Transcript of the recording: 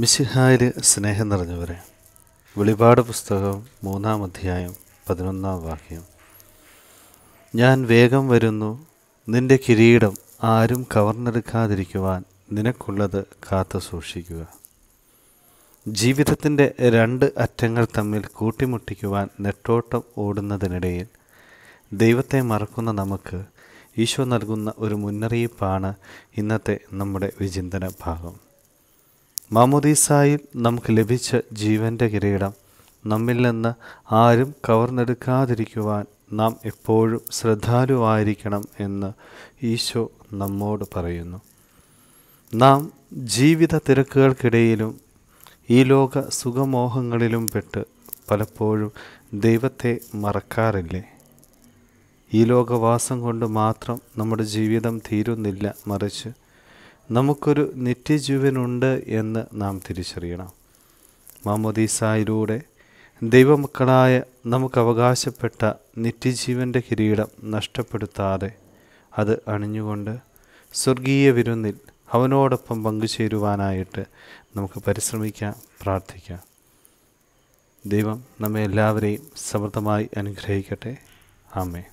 മിശിഹായിൽ സ്നേഹം നിറഞ്ഞവരെ വെളിപാട് പുസ്തകം മൂന്നാം അധ്യായം പതിനൊന്നാം വാക്യം ഞാൻ വേഗം വരുന്നു നിന്റെ കിരീടം ആരും കവർന്നെടുക്കാതിരിക്കുവാൻ നിനക്കുള്ളത് കാത്തു സൂക്ഷിക്കുക ജീവിതത്തിൻ്റെ രണ്ട് അറ്റങ്ങൾ തമ്മിൽ കൂട്ടിമുട്ടിക്കുവാൻ നെട്ടോട്ടം ഓടുന്നതിനിടയിൽ ദൈവത്തെ മറക്കുന്ന നമുക്ക് ഈശോ നൽകുന്ന ഒരു മുന്നറിയിപ്പാണ് ഇന്നത്തെ നമ്മുടെ വിചിന്തന ഭാഗം മാമോദീസായിൽ നമുക്ക് ലഭിച്ച ജീവൻ്റെ കിരീടം നമ്മിൽ നിന്ന് ആരും കവർന്നെടുക്കാതിരിക്കുവാൻ നാം എപ്പോഴും ശ്രദ്ധാലുവായിരിക്കണം എന്ന് ഈശോ നമ്മോട് പറയുന്നു നാം ജീവിത തിരക്കുകൾക്കിടയിലും ഈ ലോക സുഖമോഹങ്ങളിലും പെട്ട് പലപ്പോഴും ദൈവത്തെ മറക്കാറില്ലേ ഈ ലോകവാസം കൊണ്ട് മാത്രം നമ്മുടെ ജീവിതം തീരുന്നില്ല മറിച്ച് നമുക്കൊരു നിത്യജീവനുണ്ട് എന്ന് നാം തിരിച്ചറിയണം മാമോദീസായിലൂടെ ദൈവമക്കളായ നമുക്ക് അവകാശപ്പെട്ട നിത്യജീവൻ്റെ കിരീടം നഷ്ടപ്പെടുത്താതെ അത് അണിഞ്ഞുകൊണ്ട് സ്വർഗീയ വിരുന്നിൽ അവനോടൊപ്പം പങ്കുചേരുവാനായിട്ട് നമുക്ക് പരിശ്രമിക്കാം പ്രാർത്ഥിക്കാം ദൈവം നമ്മെ എല്ലാവരെയും സമൃദ്ധമായി അനുഗ്രഹിക്കട്ടെ ആമേ